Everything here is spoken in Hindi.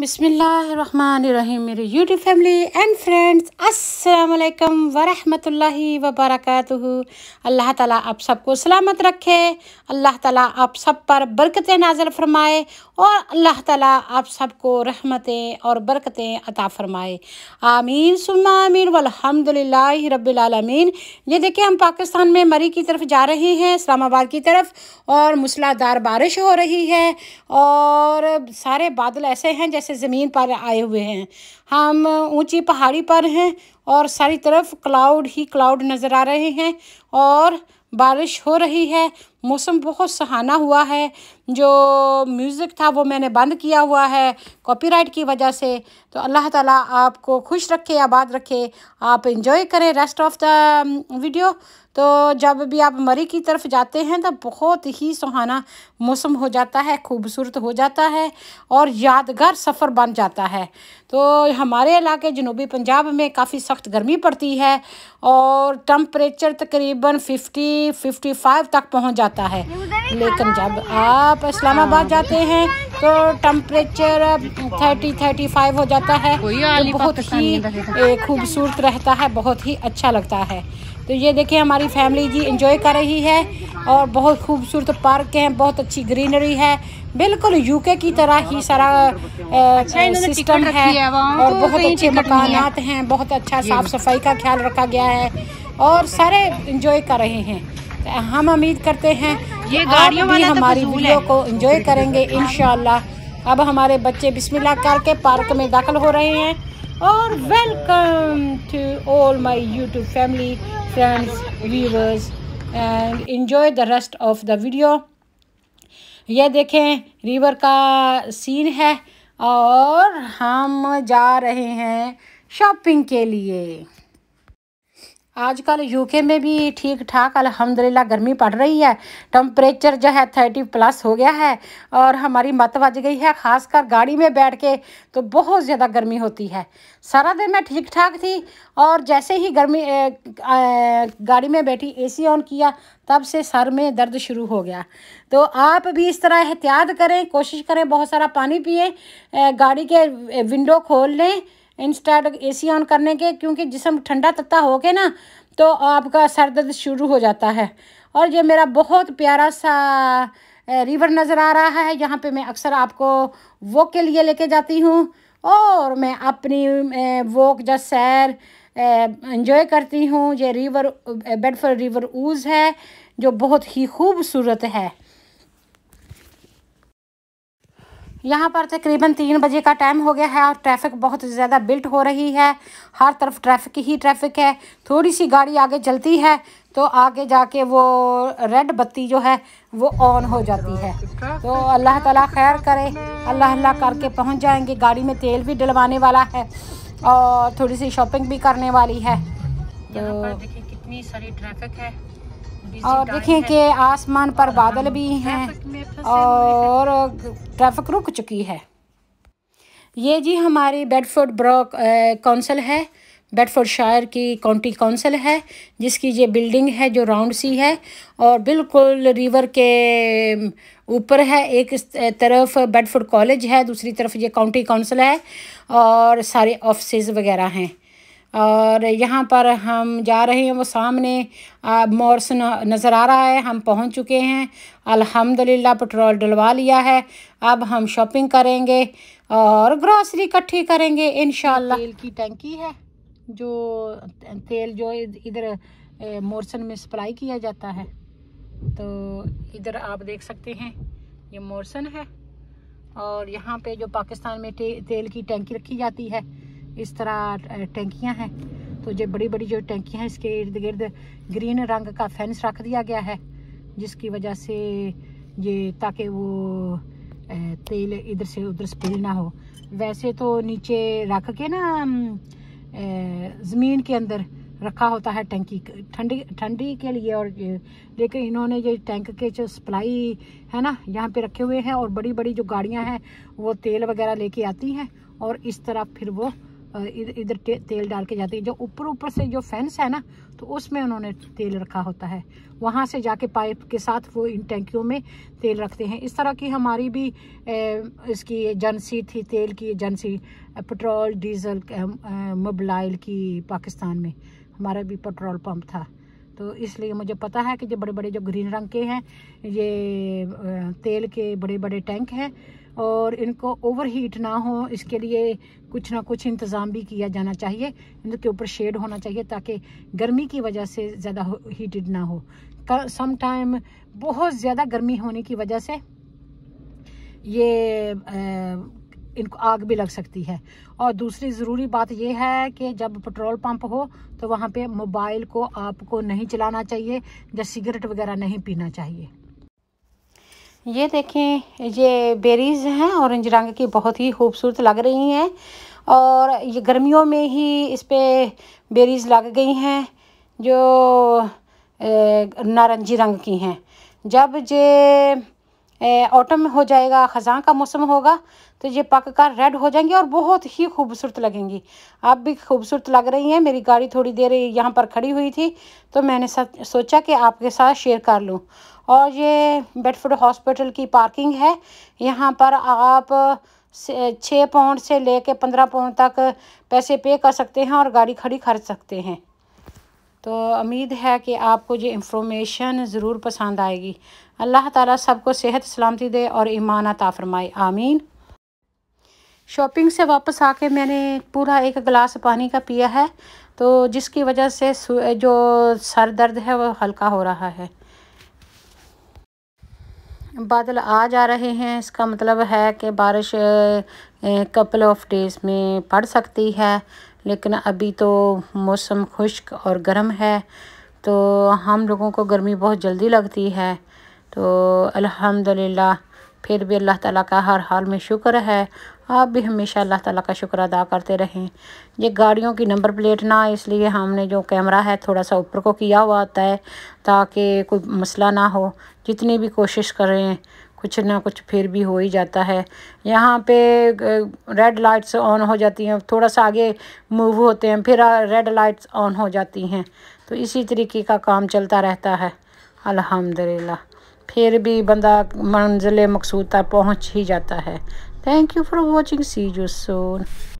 बिसमीम मेरे यूट्यूब फैमिली एंड फ्रेंड्स अस्सलाम वरहमतुल्लाहि वबरकातुहु अल्लाह ताला आप सबको सलामत रखे अल्लाह ताला आप सब पर बरकतें नाजर फरमाए और अल्लाह ताला आप सबको रहमतें और बरकतें अता फरमाए आमीन सुमा आमीन वलहमदिल्ला रबालमीन ये देखिए हम पाकिस्तान में मरी की तरफ जा रहे हैं इस्लामाबाद की तरफ और मूसलाधार बारिश हो रही है और सारे बादल ऐसे हैं जैसे से ज़मीन पर आए हुए हैं हम ऊंची पहाड़ी पर हैं और सारी तरफ क्लाउड ही क्लाउड नज़र आ रहे हैं और बारिश हो रही है मौसम बहुत सहाना हुआ है जो म्यूज़िक था वो मैंने बंद किया हुआ है कॉपीराइट की वजह से तो अल्लाह ताला आपको खुश रखे आबाद रखे आप इन्जॉय करें रेस्ट ऑफ द वीडियो तो जब भी आप मरी की तरफ जाते हैं तो बहुत ही सुहाना मौसम हो जाता है खूबसूरत हो जाता है और यादगार सफ़र बन जाता है तो हमारे इलाके जनूबी पंजाब में काफ़ी सख्त गर्मी पड़ती है और टम्परेचर तकरीबन फिफ्टी फिफ्टी फाइव तक पहुँच जाता होता है लेकिन जब आप इस्लामाबाद हाँ। जाते हैं तो टम्परेचर थर्टी थर्टी फाइव हो जाता है तो बहुत ही खूबसूरत रहता है बहुत ही अच्छा लगता है तो ये देखिए हमारी फैमिली जी इंजॉय कर रही है और बहुत खूबसूरत पार्क हैं बहुत अच्छी ग्रीनरी है बिल्कुल यूके की तरह ही सारा अच्छा सिस्टम है और तो बहुत अच्छे मकानात हैं बहुत अच्छा साफ़ सफाई का ख्याल रखा गया है और सारे इंजॉय कर रहे हैं हम उम्मीद करते हैं ये गाड़ियों भी तो हमारी वीडियो को एंजॉय करेंगे इन अब हमारे बच्चे बिस्मिल्लाह करके पार्क में दाखिल हो रहे हैं और welcome to all my YouTube family friends viewers and enjoy the rest of the video ये देखें रिवर का सीन है और हम जा रहे हैं शॉपिंग के लिए आजकल यूके में भी ठीक ठाक अल्हम्दुलिल्लाह गर्मी पड़ रही है टम्परेचर जो है थर्टी प्लस हो गया है और हमारी मत बज गई है ख़ासकर गाड़ी में बैठ के तो बहुत ज़्यादा गर्मी होती है सारा दिन मैं ठीक ठाक थी और जैसे ही गर्मी ए, ए, गाड़ी में बैठी एसी ऑन किया तब से सर में दर्द शुरू हो गया तो आप भी इस तरह एहतियात करें कोशिश करें बहुत सारा पानी पिए गाड़ी के विंडो खोल लें इंस्टार्ट ए सी ऑन करने के क्योंकि जिसम ठंडा तत्ता हो के ना तो आपका सर दर्द शुरू हो जाता है और ये मेरा बहुत प्यारा सा रिवर नज़र आ रहा है यहाँ पे मैं अक्सर आपको वॉक के लिए लेके जाती हूँ और मैं अपनी वॉक या सैर इंजॉय करती हूँ ये रिवर बेडफर रिवर ऊज़ है जो बहुत ही खूबसूरत है यहाँ पर तकरीबन तीन बजे का टाइम हो गया है और ट्रैफिक बहुत ज़्यादा बिल्ट हो रही है हर तरफ ट्रैफिक ही ट्रैफिक है थोड़ी सी गाड़ी आगे चलती है तो आगे जाके वो रेड बत्ती जो है वो ऑन हो जाती है तो अल्लाह ताला खैर करे अल्लाह अल्लाह करके पहुँच जाएंगे गाड़ी में तेल भी डलवाने वाला है और थोड़ी सी शॉपिंग भी करने वाली है तो देखिए कितनी सारी ट्रैफिक है और देखें कि आसमान पर बादल भी हैं और ट्रैफिक रुक चुकी है ये जी हमारी बेडफोर्ड ब्रॉक काउंसिल है बेडफोर्ड शायर की काउंटी काउंसिल है जिसकी ये बिल्डिंग है जो राउंड सी है और बिल्कुल रिवर के ऊपर है एक तरफ बेडफोर्ड कॉलेज है दूसरी तरफ ये काउंटी काउंसिल है और सारे ऑफिस वगैरह हैं और यहाँ पर हम जा रहे हैं वो सामने मोर्स नज़र आ रहा है हम पहुँच चुके हैं अल्हम्दुलिल्लाह पेट्रोल डलवा लिया है अब हम शॉपिंग करेंगे और ग्रॉसरी इकट्ठी करेंगे इन तेल की टंकी है जो तेल जो इधर मोरसन में सप्लाई किया जाता है तो इधर आप देख सकते हैं ये मोरसन है और यहाँ पे जो पाकिस्तान में ते, तेल की टंकी रखी जाती है इस तरह टेंकियां हैं तो जो बड़ी बड़ी जो टेंकियां हैं इसके इर्द गिर्द ग्रीन रंग का फेंस रख दिया गया है जिसकी वजह से ये ताकि वो तेल इधर से उधर स्पिल ना हो वैसे तो नीचे रख के ना ज़मीन के अंदर रखा होता है टंकी ठंडी ठंडी के लिए और लेकिन इन्होंने ये टैंक के जो सप्लाई है ना यहाँ पे रखे हुए हैं और बड़ी बड़ी जो गाड़ियाँ हैं वो तेल वगैरह लेके आती हैं और इस तरह फिर वो इधर तेल डाल के जाते हैं जो ऊपर ऊपर से जो फेंस है ना तो उसमें उन्होंने तेल रखा होता है वहाँ से जाके पाइप के साथ वो इन टैंकियों में तेल रखते हैं इस तरह की हमारी भी इसकी एजेंसी थी तेल की एजेंसी पेट्रोल डीजल मोबलाइल की पाकिस्तान में हमारा भी पेट्रोल पम्प था तो इसलिए मुझे पता है कि जो बड़े बड़े जो ग्रीन रंग के हैं ये तेल के बड़े बड़े टैंक हैं और इनको ओवर हीट ना हो इसके लिए कुछ ना कुछ इंतज़ाम भी किया जाना चाहिए इनके ऊपर शेड होना चाहिए ताकि गर्मी की वजह से ज़्यादा हीटेड ना हो सम टाइम बहुत ज़्यादा गर्मी होने की वजह से ये आ, इनको आग भी लग सकती है और दूसरी ज़रूरी बात यह है कि जब पेट्रोल पंप हो तो वहाँ पे मोबाइल को आपको नहीं चलाना चाहिए या सिगरेट वगैरह नहीं पीना चाहिए ये देखें ये बेरीज हैं औरेंज रंग की बहुत ही खूबसूरत लग रही हैं और ये गर्मियों में ही इस पर बेरीज लग गई हैं जो नारंगी रंग की हैं जब ये ऑटम हो जाएगा ख़जा का मौसम होगा तो ये पक कर रेड हो जाएंगी और बहुत ही खूबसूरत लगेंगी अब भी खूबसूरत लग रही हैं मेरी गाड़ी थोड़ी देर यहाँ पर खड़ी हुई थी तो मैंने सोचा कि आपके साथ शेयर कर लूँ और ये बेडफोर्ड हॉस्पिटल की पार्किंग है यहाँ पर आप छः पाउंड से ले कर पंद्रह पाउंड तक पैसे पे कर सकते हैं और गाड़ी खड़ी खरीद सकते हैं तो उम्मीद है कि आपको ये इंफॉर्मेशन ज़रूर पसंद आएगी अल्लाह ताला सबको सेहत सलामती दे और ईमान अता फरमाए आमीन शॉपिंग से वापस आके मैंने पूरा एक गिलास पानी का पिया है तो जिसकी वजह से जो सर दर्द है वो हल्का हो रहा है बादल आ जा रहे हैं इसका मतलब है कि बारिश कपल ऑफ डेज़ में पड़ सकती है लेकिन अभी तो मौसम खुश्क और गर्म है तो हम लोगों को गर्मी बहुत जल्दी लगती है तो अल्हम्दुलिल्लाह फिर भी अल्लाह ताला का हर हाल में शुक्र है आप भी हमेशा अल्लाह ताला का शुक्र अदा करते रहें ये गाड़ियों की नंबर प्लेट ना इसलिए हमने जो कैमरा है थोड़ा सा ऊपर को किया हुआ होता है ताकि कोई मसला ना हो जितनी भी कोशिश करें कुछ ना कुछ फिर भी हो ही जाता है यहाँ पे रेड लाइट्स ऑन हो जाती हैं थोड़ा सा आगे मूव होते हैं फिर रेड लाइट्स ऑन हो जाती हैं तो इसी तरीके का काम चलता रहता है अल्हम्दुलिल्लाह फिर भी बंदा मंजिल मकसूद तक पहुँच ही जाता है thank you for watching see you Son